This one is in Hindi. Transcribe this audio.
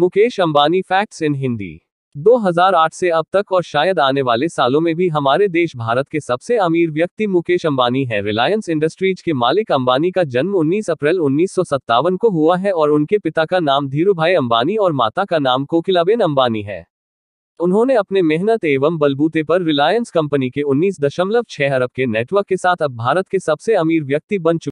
मुकेश अंबानी फैक्ट्स इन हिंदी 2008 से अब तक और शायद आने वाले सालों में भी हमारे देश भारत के सबसे अमीर व्यक्ति मुकेश अंबानी है रिलायंस इंडस्ट्रीज के मालिक अंबानी का जन्म 19 अप्रैल उन्नीस को हुआ है और उनके पिता का नाम धीरू भाई अंबानी और माता का नाम कोकिलाबेन अंबानी है उन्होंने अपने मेहनत एवं बलबूते पर रिलायंस कंपनी के उन्नीस अरब के नेटवर्क के साथ अब भारत के सबसे अमीर व्यक्ति बन चुके